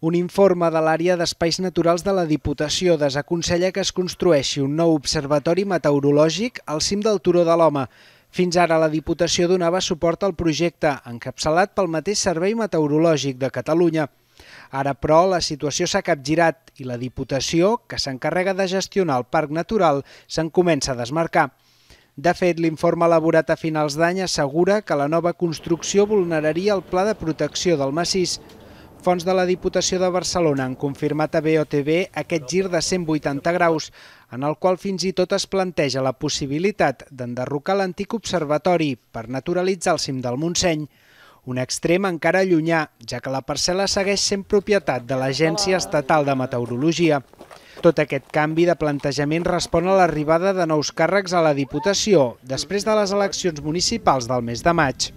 Un informe de l'àrea d'espais naturals de la Diputació desaconsella que es construeixi un nou observatori meteorològic al cim del Turó de l'Home. Fins ara la Diputació donava suport al projecte, encapçalat pel mateix Servei Meteorològic de Catalunya. Ara, però, la situació s'ha capgirat i la Diputació, que s'encarrega de gestionar el Parc Natural, se'n comença a desmarcar. De fet, l'informe elaborat a finals d'any assegura que la nova construcció vulneraria el Pla de Protecció del Massís, Fons de la Diputació de Barcelona han confirmat a BOTB aquest gir de 180 graus, en el qual fins i tot es planteja la possibilitat d'enderrocar l'antic observatori per naturalitzar el cim del Montseny, un extrem encara llunyà, ja que la parcel·la segueix sent propietat de l'Agència Estatal de Meteorologia. Tot aquest canvi de plantejament respon a l'arribada de nous càrrecs a la Diputació després de les eleccions municipals del mes de maig.